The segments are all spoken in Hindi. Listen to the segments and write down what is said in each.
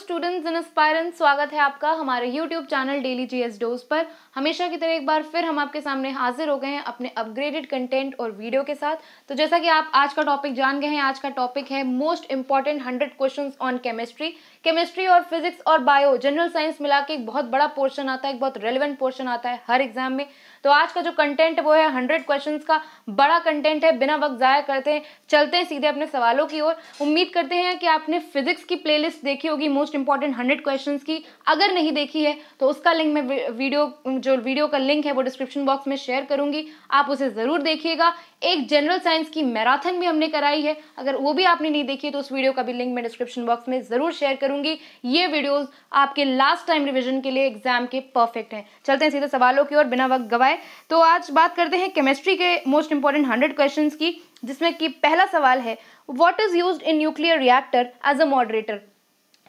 स्टूडेंट्स एंड एस्पायरेंट स्वागत है आपका हमारे YouTube channel daily GS dose पर हमेशा की तरह एक बार फिर हम आपके सामने हाजिर हो गए हैं अपने अपग्रेडेड कंटेंट और वीडियो के साथ तो जैसा कि आप आज का टॉपिक जान गए हैं आज का टॉपिक है most important hundred question on chemistry chemistry और फिजिक्स और बायो जनरल साइंस मिला के एक बहुत बड़ा पोर्शन आता है एक बहुत रेलिवेंट पोर्शन आता है हर एग्जाम में तो आज का जो कंटेंट वो है हंड्रेड क्वेश्चन का बड़ा कंटेंट है बिना वक्त ज़ाया करते हैं चलते हैं सीधे अपने सवालों की ओर उम्मीद करते हैं कि आपने फिजिक्स की प्लेलिस्ट देखी होगी मोस्ट इंपॉर्टेंट हंड्रेड क्वेश्चन की अगर नहीं देखी है तो उसका लिंक मैं वीडियो जो वीडियो का लिंक है वो डिस्क्रिप्शन बॉक्स में शेयर करूंगी आप उसे ज़रूर देखिएगा एक जनरल साइंस की मैराथन भी हमने कराई है अगर वो भी आपने नहीं देखी तो उस वीडियो का भी लिंक मैं डिस्क्रिप्शन बॉक्स में ज़रूर शेयर करूंगी ये वीडियोज़ आपके लास्ट टाइम रिविजन के लिए एग्जाम के परफेक्ट हैं चलते हैं सीधे सवालों की ओर बिना वक्त गवाए है तो आज बात करते हैं केमिस्ट्री के मोस्ट इंपॉर्टेंट हंड्रेड क्वेश्चन की जिसमें कि पहला सवाल है what is use in nuclear reactor as a moderator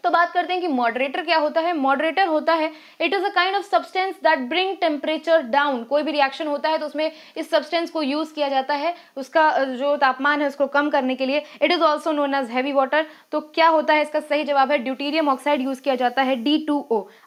तो बात करते हैं कि मॉडरेटर क्या होता है मॉडरेटर होता है it is a kind of substance that bring temperature down कोई भी रिएक्शन होता है तो उसमें इस सब्सटेंस को यूज़ किया जाता है उसका जो तापमान है उसको कम करने के लिए it is also known as heavy water तो क्या होता है इसका सही जवाब है ड्यूटीरियम ऑक्साइड यूज़ किया जाता है डी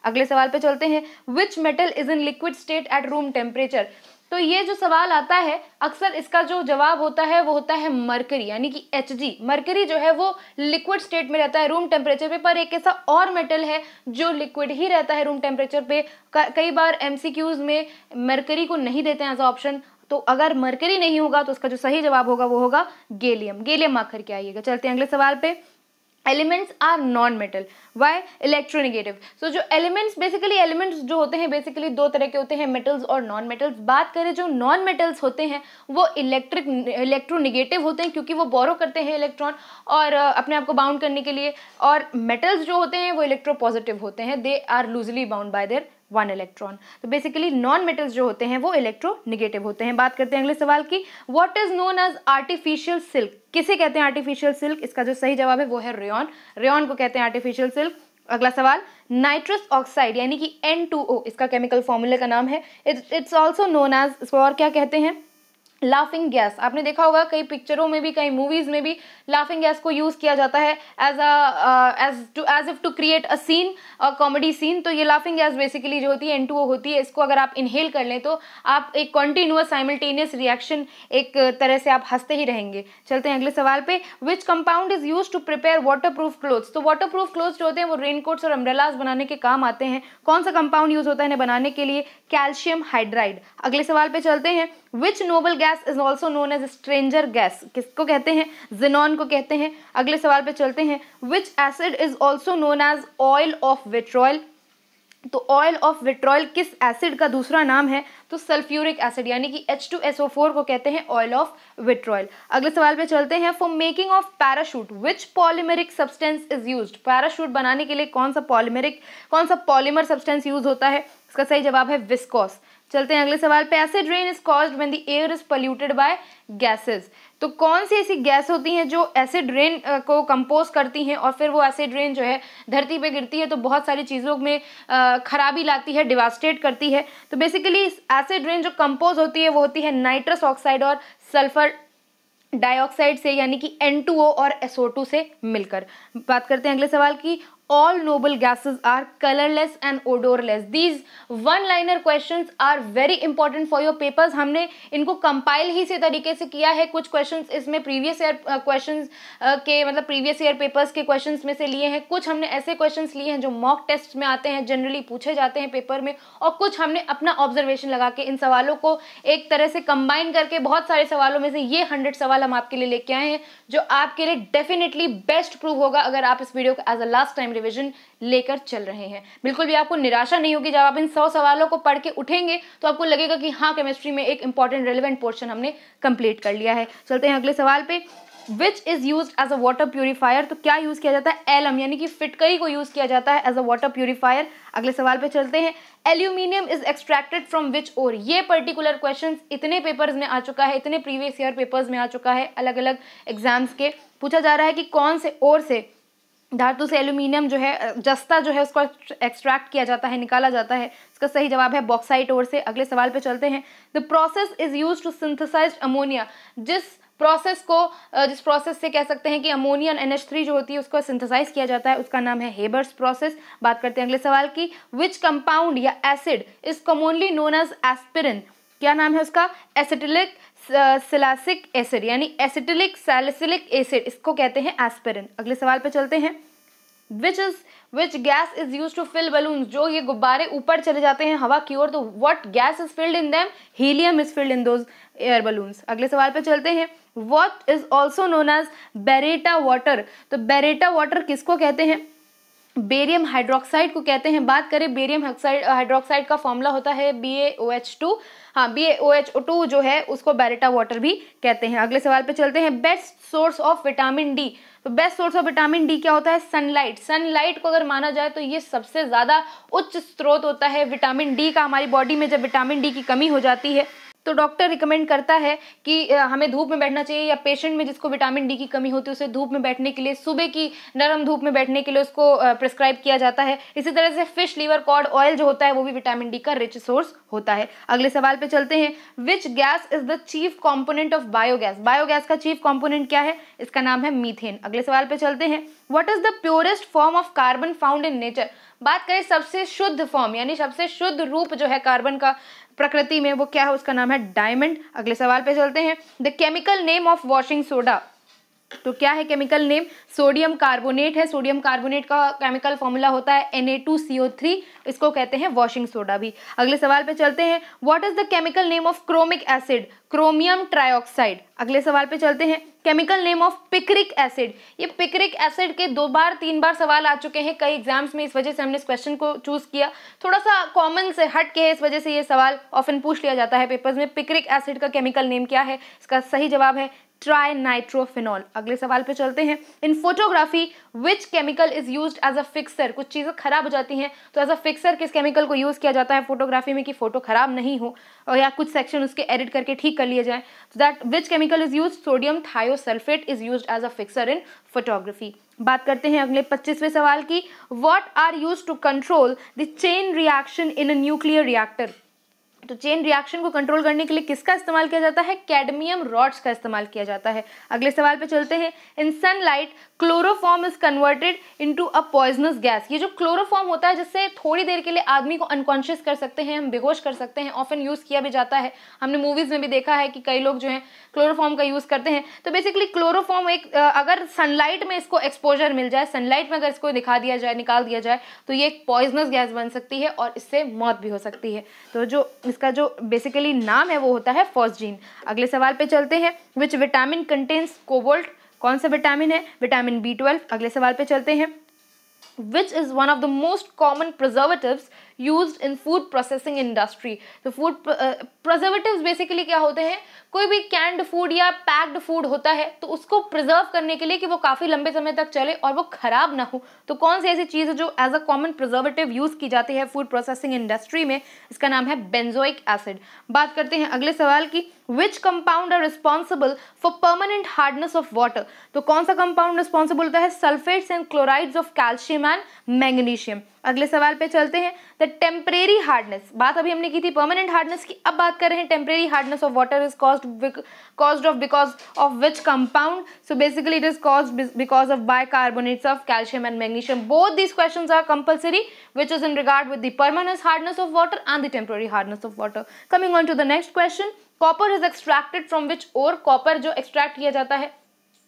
अगले सवाल पर चलते हैं which metal is in liquid state at room temperature तो ये जो सवाल आता है अक्सर इसका जो जवाब होता है वो होता है मरकरी यानी कि एच जी मरकरी जो है वो लिक्विड स्टेट में रहता है रूम टेम्परेचर पे पर एक ऐसा और मेटल है जो लिक्विड ही रहता है रूम टेम्परेचर पे कई बार एम में मरकरी को नहीं देते हैं एज ऑप्शन तो अगर मरकरी नहीं होगा तो उसका जो सही जवाब होगा वो होगा गेलियम गेलियम आकर के आइएगा चलते हैं अगले सवाल पे elements are non metal why electronegative so जो एलिमेंट्स बेसिकली एलिमेंट्स जो होते हैं बेसिकली दो तरह के होते हैं मेटल्स और नॉन मेटल्स बात करें जो नॉन मेटल्स होते हैं वो इलेक्ट्रिक इलेक्ट्रोनिगेटिव होते हैं क्योंकि वो बोरो करते हैं इलेक्ट्रॉन और अपने आप को बाउंड करने के लिए और मेटल्स जो होते हैं वो इलेक्ट्रो पॉजिटिव होते हैं they are loosely bound by their one electron तो बेसिकली नॉन मेटल्स जो होते हैं वो इलेक्ट्रोनिगेटिव होते हैं बात करते हैं अगले सवाल की what is known as artificial silk किसे कहते हैं आर्टिफिशियल सिल्क इसका जो सही जवाब है वो है रेन रेन को कहते हैं आर्टिफिशियल सिल्क अगला सवाल नाइट्रस ऑक्साइड यानी कि N2O इसका केमिकल फॉर्मूले का नाम है इट्स ऑल्सो नोन एज इसको और क्या कहते हैं लाफिंग गैस आपने देखा होगा कई पिक्चरों में भी कई मूवीज में भी लाफिंग गैस को यूज किया जाता है as as as to as if to create a scene a comedy scene तो ये लाफिंग गैस बेसिकली जो होती है एन होती है इसको अगर आप इनहेल कर लें तो आप एक कॉन्टिन्यूस साइमल्टेनियस रिएक्शन एक तरह से आप हंसते ही रहेंगे चलते हैं अगले सवाल पे which compound is use to prepare waterproof clothes तो वाटर प्रूफ क्लोथ्स जो होते हैं वो रेनकोट्स और अम्ब्रेलाज बनाने के काम आते हैं कौन सा कंपाउंड यूज होता है इन्हें बनाने के लिए कैल्शियम हाइड्राइड अगले सवाल पे चलते हैं which noble gas is also known as stranger gas किसको कहते हैं जिनॉन को कहते हैं अगले सवाल पे चलते हैं which acid is also known as oil of vitriol तो ऑयल ऑफ विट्रॉयल किस एसिड का दूसरा नाम है तो सल्फ्यूरिक एसिड यानी कि H2SO4 को कहते हैं ऑयल ऑफ विट्रॉयल अगले सवाल पे चलते हैं for making of parachute which polymeric substance is use parachute बनाने के लिए कौन सा पॉलीमेरिक कौन सा पॉलीमर सब्सटेंस यूज होता है इसका सही जवाब है विस्कॉस चलते हैं अगले सवाल पे acid rain is caused when the air is polluted by gases तो कौन सी ऐसी गैस होती हैं जो एसिड रेन को कंपोज करती हैं और फिर वो एसिड रेन जो है धरती पे गिरती है तो बहुत सारी चीज़ों में खराबी लाती है डिवास्टेट करती है तो बेसिकली एसिड रेन जो कंपोज होती है वो होती है नाइट्रस ऑक्साइड और सल्फर डाइऑक्साइड से यानी कि एन और एसओ से मिलकर बात करते हैं अगले सवाल की all noble gases are colorless and odorless these one liner questions are very important for your papers हमने इनको कंपाइल ही से तरीके से किया है कुछ क्वेश्चंस इसमें प्रीवियस ईयर क्वेश्चंस के मतलब प्रीवियस ईयर पेपर्स के क्वेश्चंस में से लिए हैं कुछ हमने ऐसे क्वेश्चंस लिए हैं जो मॉक टेस्ट में आते हैं जनरली पूछे जाते हैं पेपर में और कुछ हमने अपना ऑब्जर्वेशन लगा के इन सवालों को एक तरह से कंबाइन करके बहुत सारे सवालों में से ये हंड्रेड सवाल हम आपके लिए लेके आए हैं जो आपके लिए डेफिनेटली बेस्ट प्रूव होगा अगर आप इस वीडियो को as a last time revision लेकर चल रहे हैं बिल्कुल भी आपको निराशा नहीं होगी जब आप इन सौ सवालों को पढ़ के उठेंगे तो आपको लगेगा कि हाँ केमिस्ट्री में एक इंपॉर्टेंट रेलिवेंट पोर्शन हमने कंप्लीट कर लिया है चलते हैं अगले सवाल पे which is use as a water purifier तो क्या यूज़ किया जाता है एलम यानी कि फिटकरी को यूज़ किया जाता है एज अ वाटर प्योरीफायर अगले सवाल पे चलते हैं aluminium is extracted from which और ये पर्टिकुलर क्वेश्चन इतने पेपर्स में आ चुका है इतने प्रीवियस ईयर पेपर्स में आ चुका है अलग अलग एग्जाम्स के पूछा जा रहा है कि कौन से और से धातु से एल्यूमिनियम जो है जस्ता जो है उसको एक्सट्रैक्ट किया जाता है निकाला जाता है इसका सही जवाब है बॉक्साइट ओर से अगले सवाल पे चलते हैं the process is use to synthesise ammonia जिस प्रोसेस को जिस प्रोसेस से कह सकते हैं कि अमोनिया एन एच जो होती है उसको सिंथेसाइज किया जाता है उसका नाम है हेबर्स प्रोसेस बात करते हैं अगले सवाल की विच कंपाउंड या acid is commonly known as aspirin क्या नाम है उसका एसिटिलिक सिलासिक एसिड यानी एसिटिलिक सैलिसिलिक एसिड इसको कहते हैं एस्पिरिन अगले सवाल पे चलते हैं which is which gas is use to fill balloon जो ये गुब्बारे ऊपर चले जाते हैं हवा की ओर तो what gas is filled in them helium is filled in those air balloons अगले सवाल पे चलते हैं what is also known as baryta water तो बेरेटा वाटर किसको कहते हैं बेरियम हाइड्रोक्साइड को कहते हैं बात करें बेरियम हाइड्रोक्साइड का फॉर्मूला होता है B A O H two हाँ B A O H O two जो है उसको बैरेटा वाटर भी कहते हैं अगले सवाल पे चलते हैं best source of vitamin D तो best source of vitamin D क्या होता है सनलाइट सनलाइट को अगर माना जाए तो ये सबसे ज़्यादा उच्च स्रोत होता है विटामिन डी का हमारी बॉडी में जब विटामिन डी की कमी हो जाती है तो डॉक्टर रिकमेंड करता है कि हमें धूप में बैठना चाहिए या पेशेंट में जिसको विटामिन डी की कमी होती है उसे धूप में बैठने के लिए सुबह की नरम धूप में बैठने के लिए उसको प्रिस्क्राइब किया जाता है इसी तरह से फिश लीवर कॉड ऑयल जो होता है वो भी विटामिन डी का रिच सोर्स होता है अगले सवाल पे चलते हैं which gas is the chief component of biogas biogas का चीफ कॉम्पोनेंट क्या है इसका नाम है मीथेन अगले सवाल पे चलते हैं what is the purest form of carbon found in nature बात करें सबसे शुद्ध फॉर्म यानी सबसे शुद्ध रूप जो है कार्बन का प्रकृति में वो क्या है उसका नाम है डायमंड अगले सवाल पे चलते हैं the chemical name of washing soda तो क्या है केमिकल नेम सोडियम कार्बोनेट है सोडियम कार्बोनेट का केमिकल फॉर्मूला होता है Na2CO3 इसको कहते हैं वॉशिंग सोडा भी अगले सवाल पे चलते हैं what is the chemical name of chromic acid chromium trioxide अगले सवाल पे चलते हैं chemical name of picric acid ये पिक्रिक एसिड के दो बार तीन बार सवाल आ चुके हैं कई एग्जाम्स में इस वजह से हमने इस क्वेश्चन को चूज किया थोड़ा सा कॉमन से हट के है इस वजह से ये सवाल ऑफन पूछ लिया जाता है पेपर्स में पिक्रिक एसिड का केमिकल नेम क्या है इसका सही जवाब है ट्राई नाइट्रोफिनॉल अगले सवाल पे चलते हैं in photography which chemical is use as a fixer कुछ चीज़ें खराब हो जाती हैं तो एज अ फिक्सर किस केमिकल को यूज़ किया जाता है फोटोग्राफी में कि फोटो खराब नहीं हो और या कुछ सेक्शन उसके एडिट करके ठीक कर लिए जाए तो that which chemical is use sodium thiosulphate is use as a fixer in photography बात करते हैं अगले पच्चीसवें सवाल की what are use to control the chain reaction in a nuclear reactor तो चेन रिएक्शन को कंट्रोल करने के लिए किसका इस्तेमाल किया जाता है कैडमियम रॉड्स का इस्तेमाल किया जाता है अगले सवाल पे चलते हैं in sunlight chloroform is converted into a poisonous gas ये जो क्लोरोफॉर्म होता है जिससे थोड़ी देर के लिए आदमी को अनकॉन्शियस कर सकते हैं हम बेहोश कर सकते हैं ऑफन यूज़ किया भी जाता है हमने मूवीज़ में भी देखा है कि कई लोग जो है क्लोरोफॉर्म का यूज़ करते हैं तो बेसिकली क्लोरोफॉर्म एक अगर सनलाइट में इसको एक्सपोजर मिल जाए सनलाइट में अगर इसको दिखा दिया जाए निकाल दिया जाए तो ये एक पॉइजनस गैस बन सकती है और इससे मौत भी हो सकती है तो जो इसका जो बेसिकली नाम है वो होता है फॉस्जीन अगले सवाल पे चलते हैं विच विटामिन कंटेन्स कोबोल्ट कौन सा विटामिन है विटामिन बी ट्वेल्व अगले सवाल पे चलते हैं which is one of the most common preservative used in food processing industry तो फूड प्रिजर्वेटिव्स बेसिकली क्या होते हैं कोई भी कैंड फूड या पैक्ड फूड होता है तो उसको प्रिजर्व करने के लिए कि वो काफ़ी लंबे समय तक चले और वो ख़राब ना हो तो कौन सी ऐसी चीज़ है जो as a common preservative use की जाती है फूड प्रोसेसिंग इंडस्ट्री में इसका नाम है बेंजोइक एसिड बात करते हैं अगले सवाल की which compound are responsible for permanent hardness of water तो कौन सा कंपाउंड रिस्पॉन्सिबल होता है sulphates and chlorides of calcium and magnesium अगले सवाल पे चलते हैं द टेम्परेरी हार्डनेस बात अभी हमने की थी परमानेंट हार्डनेस की अब बात कर रहे हैं temporary hardness of water is cause cause of because of which compound so basically it is cause because of bicarbonates of calcium and magnesium both these question are compulsory which is in regard with the permanence hardness of water and the temporary hardness of water coming on to the next question copper is extracted from which ore copper जो एक्सट्रैक्ट किया जाता है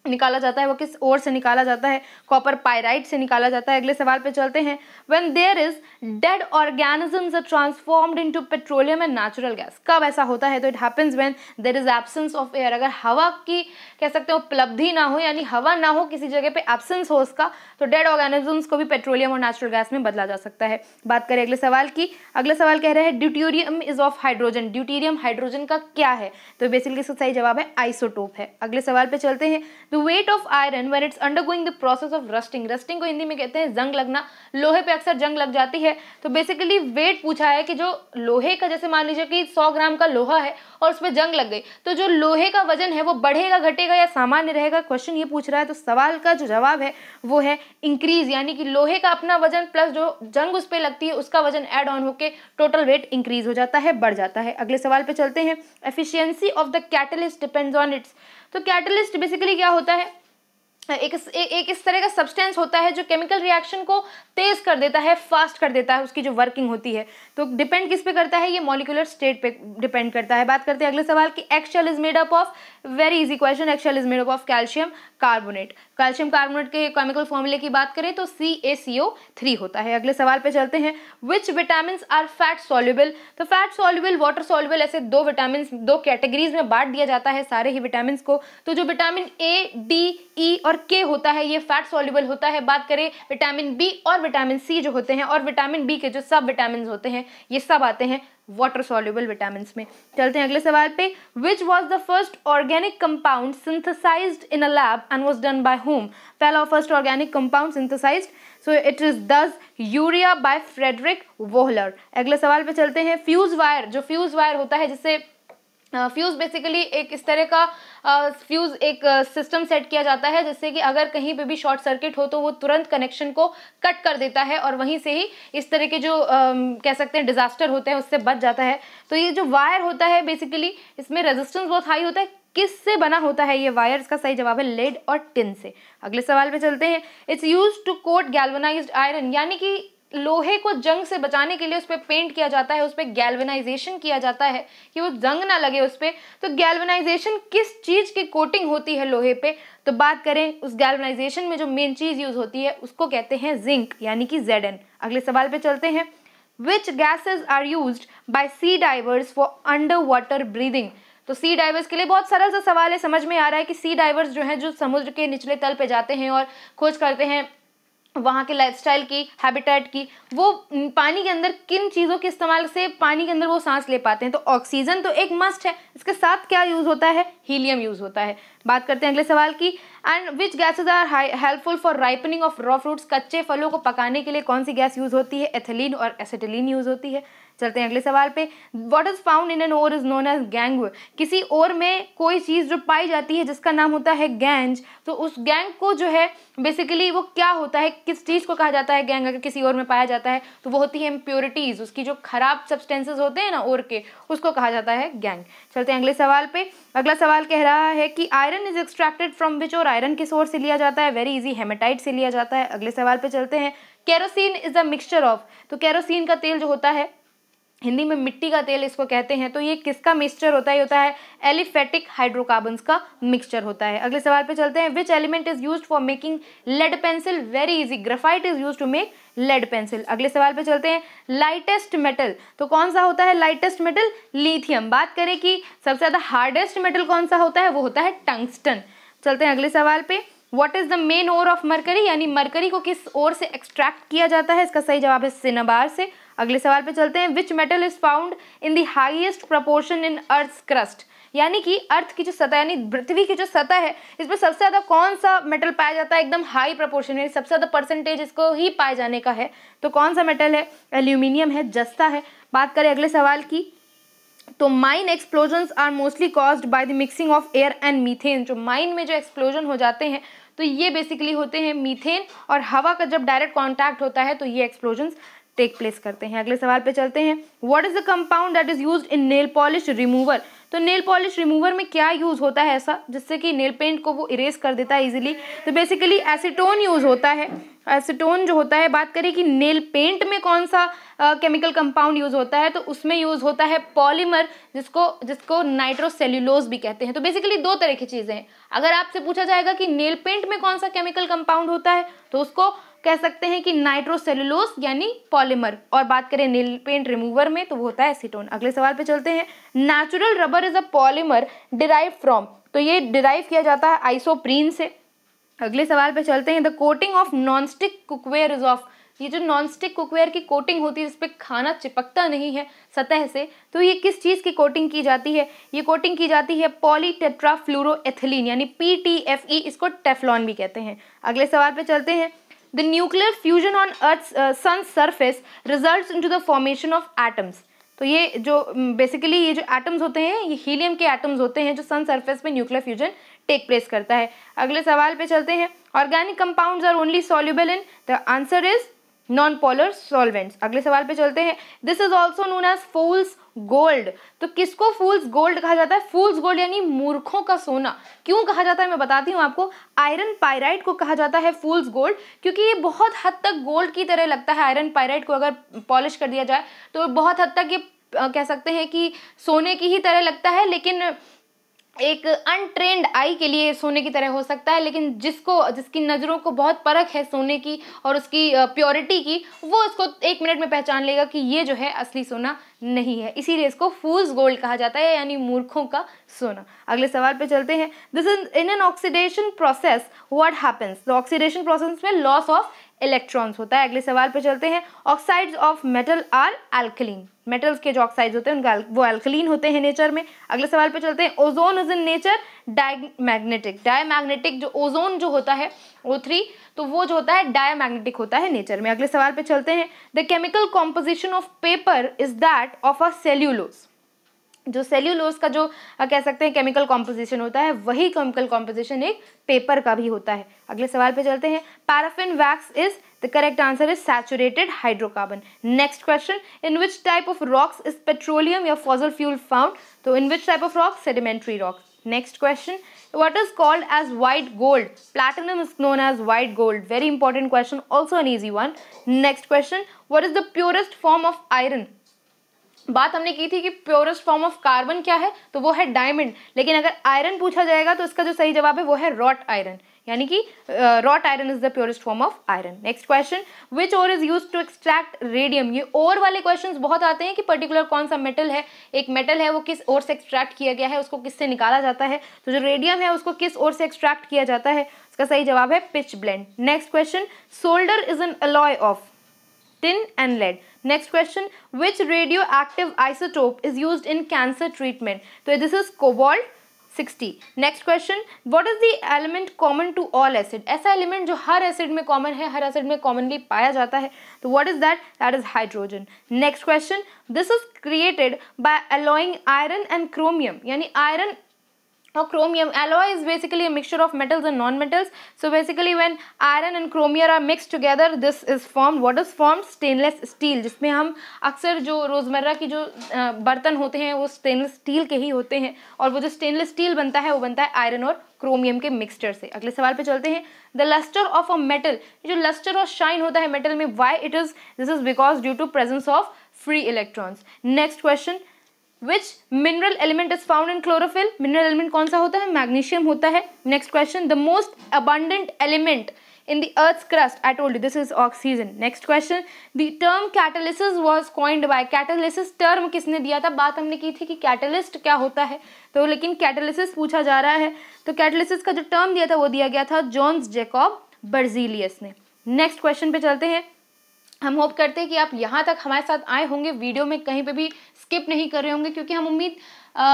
निकाला जाता है वो किस ओर से निकाला जाता है कॉपर पायराइट से निकाला जाता है अगले सवाल पे चलते हैं when there is dead organisms are transformed into petroleum and natural gas कब ऐसा होता है तो it happens when there is absence of air अगर हवा की कह सकते हो उपलब्धि ना हो यानी हवा ना हो किसी जगह पे एबसेंस हो उसका तो डेड ऑर्गेनिजम्स को भी पेट्रोलियम और नेचुरल गैस में बदला जा सकता है बात करें अगले सवाल की अगला सवाल कह रहा है deuterium is of hydrogen deuterium hydrogen का क्या है तो बेसिकली इसका सही जवाब है आइसोटोप है अगले सवाल पे चलते हैं the weight of iron when it's undergoing the process of rusting rusting को हिंदी में कहते हैं जंग लगना लोहे पे अक्सर जंग लग जाती है तो बेसिकली वेट पूछा है कि जो लोहे का जैसे मान लीजिए कि 100 ग्राम का लोहा है और उसमें जंग लग गई तो जो लोहे का वजन है वो बढ़ेगा घटेगा या सामान्य रहेगा क्वेश्चन ये पूछ रहा है तो सवाल का जो जवाब है वो है इंक्रीज यानी कि लोहे का अपना वजन प्लस जो जंग उस पर लगती है उसका वजन एड ऑन होकर टोटल वेट इंक्रीज हो जाता है बढ़ जाता है अगले सवाल पे चलते हैं efficiency of the catalyst depends on its तो कैटलिस्ट बेसिकली क्या होता है एक ए, एक इस तरह का सब्सटेंस होता है जो केमिकल रिएक्शन को तेज कर देता है फास्ट कर देता है उसकी जो वर्किंग होती है तो डिपेंड किस पे करता है ये मॉलिकुलर स्टेट पे डिपेंड करता है बात करते हैं अगले सवाल कि eggshell is made up of very easy question eggshell is made up of calcium carbonate calcium carbonate के केमिकल फॉर्मूले की बात करें तो सी ए सी ओ थ्री होता है अगले सवाल पे चलते हैं which vitamin are fat soluble तो फैट सॉल्यूबल वाटर सॉल्यूबल ऐसे दो विटामिन दो कैटेगरीज में बांट दिया जाता है सारे ही विटामिन को तो जो विटामिन ए डी ई और के होता है ये फैट सॉल्यूबल होता है बात करें विटामिन बी और विटामिन सी जो होते हैं और विटामिन बी के जो सब विटामिन होते हैं ये सब आते हैं वाटर सोल्यूबल विटामिन में चलते हैं अगले सवाल पे which was the first organic compound synthesize in a lab and was done by whom पहला first organic compound synthesize so it is this urea by Friedrich Wohler अगले सवाल पे चलते हैं फ्यूज वायर जो फ्यूज वायर होता है जिससे फ्यूज़ बेसिकली एक इस तरह का फ्यूज़ एक सिस्टम सेट किया जाता है जिससे कि अगर कहीं पे भी शॉर्ट सर्किट हो तो वो तुरंत कनेक्शन को कट कर देता है और वहीं से ही इस तरह के जो कह सकते हैं डिज़ास्टर होते हैं उससे बच जाता है तो ये जो वायर होता है बेसिकली इसमें रेजिस्टेंस बहुत हाई होता है किस से बना होता है ये वायर इसका सही जवाब है लेड और टिन से अगले सवाल पे चलते हैं it's use to coat galvanised iron यानी कि लोहे को जंग से बचाने के लिए उस पर पेंट किया जाता है उस पर गैल्वेनाइजेशन किया जाता है कि वो जंग ना लगे उस पर तो गैल्वेनाइजेशन किस चीज़ की कोटिंग होती है लोहे पे तो बात करें उस गैल्वेनाइजेशन में जो मेन चीज़ यूज़ होती है उसको कहते हैं जिंक यानी कि जेड अगले सवाल पर चलते हैं which gases are use by sea divers for under water breathing तो सी डाइवर्स के लिए बहुत सरल सा सवाल है समझ में आ रहा है कि सी डाइवर्स जो है जो समुद्र के निचले तल पे जाते हैं और खोज करते हैं वहाँ के लाइफस्टाइल की हैबिटेट की वो पानी के अंदर किन चीज़ों के इस्तेमाल से पानी के अंदर वो सांस ले पाते हैं तो ऑक्सीजन तो एक मस्ट है इसके साथ क्या यूज़ होता है हीलियम यूज़ होता है बात करते हैं अगले सवाल की and which gases are helpful for ripening of raw fruits कच्चे फलों को पकाने के लिए कौन सी गैस यूज़ होती है एथिलीन और एसिटिलीन यूज़ होती है चलते हैं अगले सवाल पे what is found in an ore is known as gangue किसी ओर में कोई चीज़ जो पाई जाती है जिसका नाम होता है गैंज तो उस गैंग को जो है बेसिकली वो क्या होता है किस चीज़ को कहा जाता है गैंग अगर किसी और में पाया जाता है तो वो होती है इम्प्योरिटीज़ उसकी जो खराब सब्सटेंसेज होते हैं ना और के उसको कहा जाता है गैंग चलते हैं अगले सवाल पे अगला सवाल कह रहा है कि iron is extracted from which ore iron किस ओर से लिया जाता है वेरी इजी हेमेटाइट से लिया जाता है अगले सवाल पे चलते हैं kerosene is a mixture of तो कैरोसिन का तेल जो होता है हिंदी में मिट्टी का तेल इसको कहते हैं तो ये किसका मिक्सचर होता है होता है एलिफेटिक हाइड्रोकार्बन्स का मिक्सचर होता है अगले सवाल पे चलते हैं which element is use for making lead pencil very easy graphite is use to make lead pencil अगले सवाल पे चलते हैं लाइटेस्ट मेटल तो कौन सा होता है लाइटेस्ट मेटल लिथियम बात करें कि सबसे ज़्यादा हार्डेस्ट मेटल कौन सा होता है वो होता है टंगस्टन चलते हैं अगले सवाल पे what is the main ore of mercury यानी मरकरी को किस ओर से एक्सट्रैक्ट किया जाता है इसका सही जवाब है सिनाबार से अगले सवाल पे चलते हैं which metal is found in the highest proportion in earth crust यानी कि अर्थ की जो सतह यानी पृथ्वी की जो सतह है इसमें सबसे ज़्यादा कौन सा मेटल पाया जाता है एकदम हाई प्रपोर्शन यानी सबसे ज़्यादा परसेंटेज इसको ही पाए जाने का है तो कौन सा मेटल है एल्यूमिनियम है जस्ता है बात करें अगले सवाल की तो mine explosions are mostly caused by the mixing of air and methane जो माइन में जो एक्सप्लोजन हो जाते हैं तो ये बेसिकली होते हैं मीथेन और हवा का जब डायरेक्ट कांटेक्ट होता है तो ये एक्सप्लोजन्स टेक प्लेस करते हैं अगले सवाल पे चलते हैं what is the compound that is use in nail polish remover तो नेल पॉलिश रिमूवर में क्या यूज़ होता है ऐसा जिससे कि नेल पेंट को वो इरेज कर देता है इजिली तो बेसिकली एसिटोन यूज़ होता है एसिटोन जो होता है बात करें कि नेल पेंट में कौन सा केमिकल कंपाउंड यूज़ होता है तो उसमें यूज़ होता है पॉलीमर जिसको जिसको नाइट्रोसेल्यूलोज भी कहते हैं तो बेसिकली दो तरह की चीज़ें हैं अगर आपसे पूछा जाएगा कि नेल पेंट में कौन सा केमिकल कंपाउंड होता है तो उसको कह सकते हैं कि नाइट्रोसेल्यूलोस यानी पॉलीमर और बात करें नेल पेंट रिमूवर में तो वो होता है एसीटोन अगले सवाल पे चलते हैं natural rubber is a polymer derive from तो ये डिराइव किया जाता है आइसोप्रीन से अगले सवाल पे चलते हैं the coating of non stick cookware is of ये जो नॉन स्टिक कुकवेयर की कोटिंग होती है जिसपे खाना चिपकता नहीं है सतह से तो ये किस चीज़ की कोटिंग की जाती है ये कोटिंग की जाती है पॉलीटेट्राफ्लोरोएथिलीन यानी पी टी एफ ई इसको टेफलॉन भी कहते हैं अगले सवाल पे चलते हैं the nuclear fusion on earth sun surface result in to the formation of atoms तो ये जो बेसिकली mm, ये जो एटम्स होते हैं ये हीलियम के एटम्स होते हैं जो सन सर्फेस पे न्यूक्लियर फ्यूजन टेक प्लेस करता है अगले सवाल पे चलते हैं organic compounds are only soluble in the answer is non polar solvents अगले सवाल पे चलते हैं this is also known as fool's gold तो किसको फूल्स गोल्ड कहा जाता है फूल्स गोल्ड यानी मूर्खों का सोना क्यों कहा जाता है मैं बताती हूँ आपको आयरन पायराइट को कहा जाता है फूल्स गोल्ड क्योंकि ये बहुत हद तक गोल्ड की तरह लगता है आयरन पायराइट को अगर पॉलिश कर दिया जाए तो बहुत हद तक ये कह सकते हैं कि सोने की ही तरह लगता है लेकिन एक अनट्रेंड आई के लिए सोने की तरह हो सकता है लेकिन जिसको जिसकी नज़रों को बहुत परख है सोने की और उसकी प्योरिटी की वो इसको एक मिनट में पहचान लेगा कि ये जो है असली सोना नहीं है इसीलिए इसको फूल्स गोल्ड कहा जाता है यानी मूर्खों का सोना अगले सवाल पे चलते हैं this is in an oxidation process what happens oxidation process में लॉस ऑफ इलेक्ट्रॉन्स होता है अगले सवाल पे चलते हैं oxides of metal are alkaline metals के जो ऑक्साइड्स होते हैं उनका वो एल्कलीन होते हैं नेचर में अगले सवाल पे चलते हैं ozone is in nature diamagnetic dia जो ओजोन जो होता है ओ थ्री तो वो जो होता है डायमैग्नेटिक मैग्नेटिक होता है नेचर में अगले सवाल पे चलते हैं the chemical composition of paper is that of a cellulose जो सेल्यूलोस का जो कह सकते हैं केमिकल कॉम्पोजिशन होता है वही केमिकल कॉम्पोजिशन एक पेपर का भी होता है अगले सवाल पे चलते हैं paraffin wax is the correct answer is saturated hydrocarbon next question in which type of rocks is petroleum या फॉजल फ्यूल फाउंड तो in which type of rocks sedimentary rocks next question what is called as white gold platinum is known as white gold very important question also an easy one next question what is the purest form of iron बात हमने की थी कि प्योरेस्ट फॉर्म ऑफ कार्बन क्या है तो वो है डायमंड लेकिन अगर आयरन पूछा जाएगा तो इसका जो सही जवाब है वो है रॉट आयरन यानी कि wrought iron is the purest form of iron next question which ore is use to extract radium ये ओर वाले क्वेश्चंस बहुत आते हैं कि पर्टिकुलर कौन सा मेटल है एक मेटल है वो किस ओर से एक्सट्रैक्ट किया गया है उसको किससे निकाला जाता है तो जो रेडियम है उसको किस ओर से एक्सट्रैक्ट किया जाता है उसका सही जवाब है pitchblende next question solder is an alloy of tin and lead. Next question, which radioactive isotope is used in cancer treatment? So this is cobalt 60. Next question, what is the element common to all acid? ऐसा element जो हर acid में common है, हर acid में commonly पाया जाता acid. So what is that? That is hydrogen. Next question, this is created by alloying iron and chromium. iron Now chromium alloy is basically a mixture of metals and non-metals. So basically when iron and chromium are mixed together this is formed what is formed stainless steel जिसमें हम अक्सर जो रोज़मर्रा की जो बर्तन होते हैं वो स्टेनलेस स्टील के ही होते हैं और वो जो स्टेनलेस स्टील बनता है वो बनता है आयरन और क्रोमियम के मिक्सचर से अगले सवाल पे चलते हैं the lustre of a metal जो लस्टर और शाइन होता है मेटल में why it is this is because due to presence of free electrons next question which mineral element is found in chlorophyll mineral element कौन सा होता है मैग्नीशियम होता है next question the most abundant element in the earth crust I told this is oxygen next question the term catalysis was coined bye कैटलिस term किसने दिया था बात हमने की थी कि कैटलिस्ट क्या होता है तो लेकिन कैटलिस पूछा जा रहा है तो कैटलिस का जो टर्म दिया था वो दिया गया था जॉन्स जेकॉब बर्जीलियस ने नेक्स्ट क्वेश्चन पे चलते हैं हम होप करते हैं कि आप यहाँ तक हमारे साथ आए होंगे वीडियो में कहीं पे भी स्किप नहीं कर रहे होंगे क्योंकि हम उम्मीद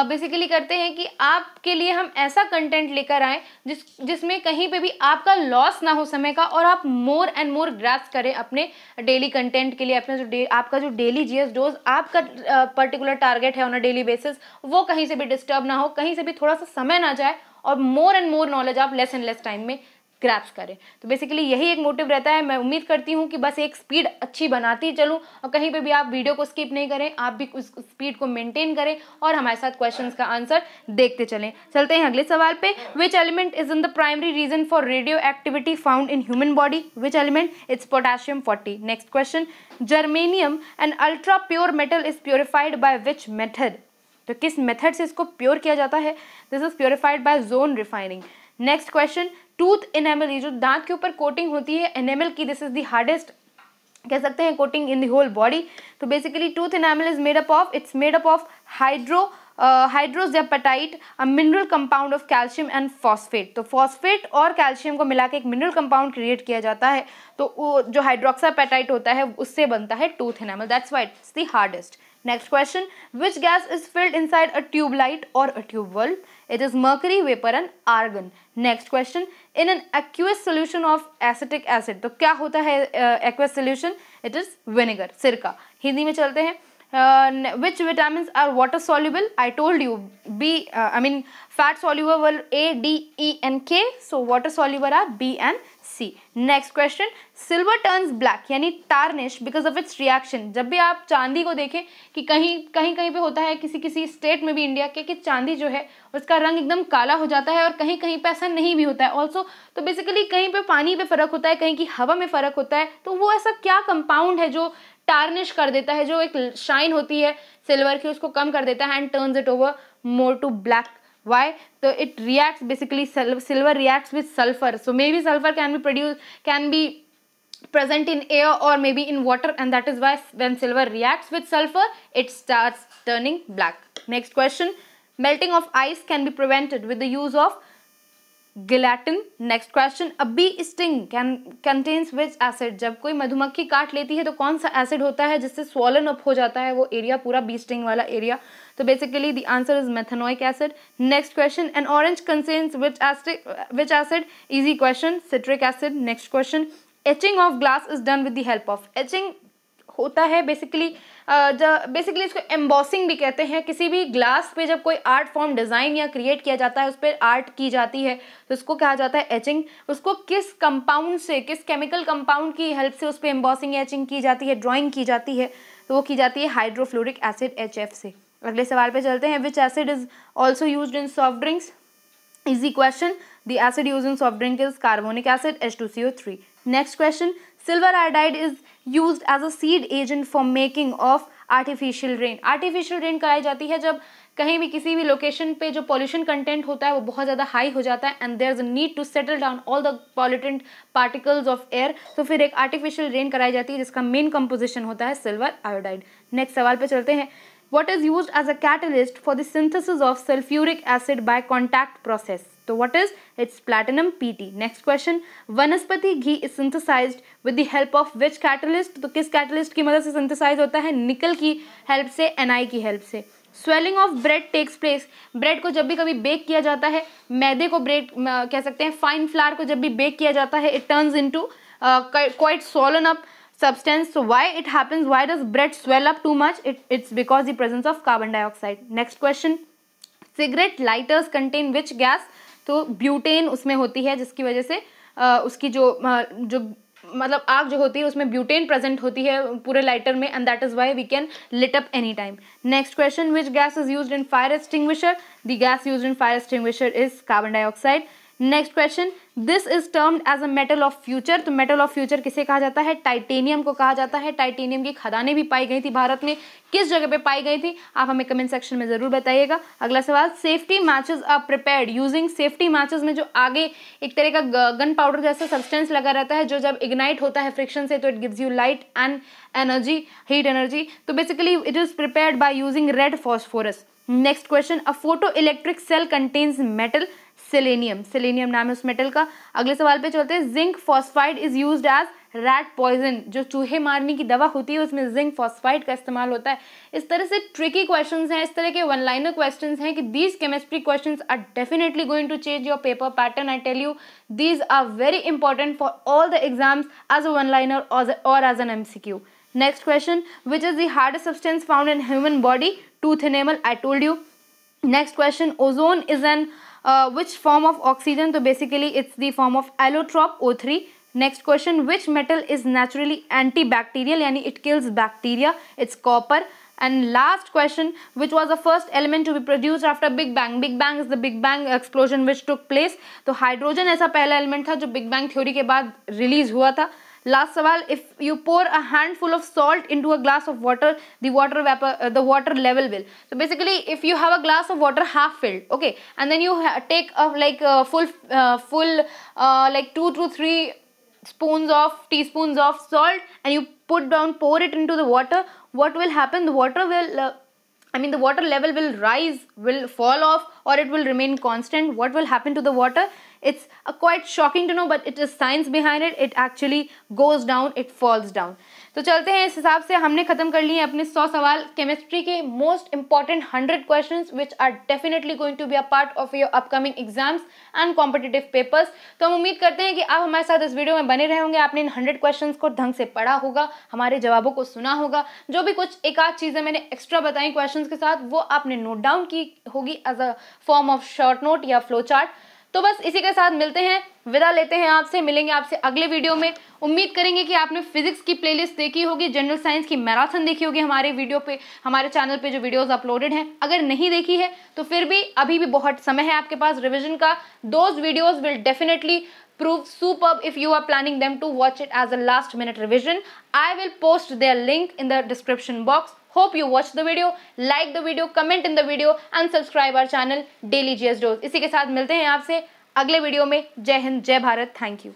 बेसिकली करते हैं कि आपके लिए हम ऐसा कंटेंट लेकर आए जिस जिसमें कहीं पे भी आपका लॉस ना हो समय का और आप मोर एंड मोर ग्रास करें अपने डेली कंटेंट के लिए अपने जो आपका जो डेली जीएस डोज आपका पर्टिकुलर टारगेट है ऑन अ डेली बेसिस वो कहीं से भी डिस्टर्ब ना हो कहीं से भी थोड़ा सा समय ना जाए और मोर एंड मोर नॉलेज आप लेस एंड लेस टाइम में क्रैप्स करें तो बेसिकली यही एक मोटिव रहता है मैं उम्मीद करती हूँ कि बस एक स्पीड अच्छी बनाती चलूँ और कहीं पर भी आप वीडियो को स्किप नहीं करें आप भी उस स्पीड को मेनटेन करें और हमारे साथ क्वेश्चन का आंसर देखते चलें चलते हैं अगले सवाल पे which element is in the primary reason for radioactivity found in human body which element it's potassium forty next question germanium and ultra pure metal is purified by which method तो किस मेथड से इसको प्योर किया जाता है this is purified by zone refining next question tooth enamel ये जो दांत के ऊपर कोटिंग होती है एनेमल की दिस इज दी हार्डेस्ट कह सकते हैं coating in the whole body तो basically tooth enamel is made up of it's made up of hydro hydroxyapatite a mineral compound of calcium and phosphate तो फॉस्फेट और कैल्शियम को मिला के एक मिनरल कंपाउंड क्रिएट किया जाता है तो जो हाइड्रोक्सापेटाइट होता है उससे बनता है tooth enamel that's why it's the hardest next question which gas is filled inside a tubelight और a tube valve It is mercury, vapor and argon. Next question. In an aqueous solution of acetic acid, to kya hota hai uh, aqueous solution? It is vinegar, sirka hindi mein chalte hain Uh, which vitamins are water soluble i told you b uh, i mean fat soluble were a d e and k so water soluble are b and C next question silver turns black यानी tarnish because of its reaction जब भी आप चांदी को देखें कि कहीं कहीं कहीं पे होता है किसी किसी स्टेट में भी इंडिया के कि चांदी जो है उसका रंग एकदम काला हो जाता है और कहीं कहीं पे ऐसा नहीं भी होता है ऑल्सो तो बेसिकली कहीं पे पानी पे फ़र्क होता है कहीं की हवा में फ़र्क होता है तो वो ऐसा क्या कंपाउंड है जो टार्निश कर देता है जो एक शाइन होती है सिल्वर की उसको कम कर देता है and turns it over more to black why so it reacts basically silver reacts with sulfur so maybe sulfur can be produced can be present in air or maybe in water and that is why when silver reacts with sulfur it starts turning black next question melting of ice can be prevented with the use of gelatin next question अब bee sting can contains which acid जब कोई मधुमक्खी काट लेती है तो कौन सा एसिड होता है जिससे स्वॉलन अप हो जाता है वो एरिया पूरा बी स्टिंग वाला एरिया तो basically the answer is methanoic acid next question an orange contains which acid which acid easy question citric acid next question etching of glass is done with the help of etching होता है बेसिकली बेसिकली इसको एम्बॉसिंग भी कहते हैं किसी भी ग्लास पे जब कोई आर्ट फॉर्म डिज़ाइन या क्रिएट किया जाता है उस पर आर्ट की जाती है तो उसको कहा जाता है एचिंग उसको किस कंपाउंड से किस केमिकल कंपाउंड की हेल्प से उस पर एम्बॉसिंग एचिंग की जाती है ड्राइंग की जाती है तो वो की जाती है हाइड्रोफ्लोरिक एसिड एच से अगले सवाल पर चलते हैं which acid is also use in soft drinks easy question the acid use in soft drink is carbonic acid H two three next question silver iodide is use as a seed agent for making of artificial rain artificial rain कराई जाती है जब कहीं भी किसी भी लोकेशन पे जो पॉल्यूशन कंटेंट होता है वो बहुत ज़्यादा हाई हो जाता है and there is need to settle down all the pollutant particles of air तो फिर एक आर्टिफिशियल रेन कराई जाती है जिसका मेन कंपोजिशन होता है सिल्वर आयोडाइड नेक्स्ट सवाल पे चलते हैं what is use as a catalyst for the synthesis of sulphuric acid by contact process So what is? It's platinum PT. Next question. वनस्पति घी is synthesized with the help of which catalyst? तो किस catalyst की मदद से synthesize होता है निकल की help से एनआई की help से swelling of bread takes place bread को जब भी कभी बेक किया जाता है मैदे को ब्रेड कह सकते हैं फाइन फ्लार को जब भी बेक किया जाता है it turns into quite swollen up substance so why it happens why does bread swell up too much it, it's because the presence of carbon dioxide next question cigarette lighters contain which gas तो ब्यूटेन उसमें होती है जिसकी वजह से उसकी जो जो मतलब आग जो होती है उसमें ब्यूटेन प्रेजेंट होती है पूरे लाइटर में and that is why we can lit up any time next question which gas is use in fire extinguisher the gas use in fire extinguisher is carbon dioxide next question this is termed as a metal of future तो मेटल ऑफ फ्यूचर किसे कहा जाता है टाइटेनियम को कहा जाता है टाइटेनियम की खदानें भी पाई गई थी भारत में किस जगह पे पाई गई थी आप हमें कमेंट सेक्शन में ज़रूर बताइएगा अगला सवाल safety matches are prepared using safety matches में जो आगे एक तरह का गन पाउडर जैसा सब्सटेंस लगा रहता है जो जब इग्नाइट होता है फ्रिक्शन से तो it gives you light and energy heat energy तो basically it is prepared by using red phosphorus next question a photoelectric cell contains metal selenium selenium नाम है उस मेटल का अगले सवाल पे चलते हैं zinc phosphide is use as rat poison जो चूहे मारने की दवा होती है उसमें जिंक फॉस्फाइड का इस्तेमाल होता है इस तरह से ट्रिकी क्वेश्चन हैं इस तरह के वन लाइनर क्वेश्चन हैं कि these chemistry question are definitely going to change your paper pattern I tell you these are very important for all the exams as a one liner और as an M C Q next question which is the hardest substance found in human body tooth enamel I told you next question ozone is an which form of oxygen तो basically it's the form of allotrope O three next question which metal is naturally antibacterial यानी it kills bacteria it's copper and last question which was the first element to be produced after big bang big bang is the big bang explosion which took place तो हाइड्रोजन ऐसा पहला एलिमेंट था जो big bang theory ke baad release hua tha last sawal if you pour a handful of salt into a glass of water the water vapor uh, the water level will so basically if you have a glass of water half filled okay and then you take a like a full uh, full uh, like 2 to 3 spoons of teaspoons of salt and you put down pour it into the water what will happen the water will uh, I mean the water level will rise, will fall off or it will remain constant. What will happen to the water? It's uh, quite shocking to know but it is science behind it. It actually goes down, it falls down. तो चलते हैं इस हिसाब से हमने खत्म कर लिए अपने 100 सवाल केमिस्ट्री के most important 100 questions which are definitely going to be a part of your upcoming exams and competitive papers तो हम उम्मीद करते हैं कि आप हमारे साथ इस वीडियो में बने रहे होंगे आपने इन हंड्रेड क्वेश्चन को ढंग से पढ़ा होगा हमारे जवाबों को सुना होगा जो भी कुछ एक आध चीज़ें मैंने एक्स्ट्रा बताई क्वेश्चन के साथ वो आपने नोट डाउन की होगी as a form of short note या फ्लो चार्ट तो बस इसी के साथ मिलते हैं विदा लेते हैं आपसे मिलेंगे आपसे अगले वीडियो में उम्मीद करेंगे कि आपने फिजिक्स की प्लेलिस्ट देखी होगी जनरल साइंस की मैराथन देखी होगी हमारे वीडियो पे हमारे चैनल पे जो वीडियोस अपलोडेड हैं अगर नहीं देखी है तो फिर भी अभी भी बहुत समय है आपके पास रिविजन का those videos will definitely prove superb if you are planning them to watch it as a last minute revision I will post their link in the description box hope you watch the video like the video comment in the video and subscribe our channel daily G S dose इसी के साथ मिलते हैं आपसे अगले वीडियो में जय हिंद जय भारत थैंक यू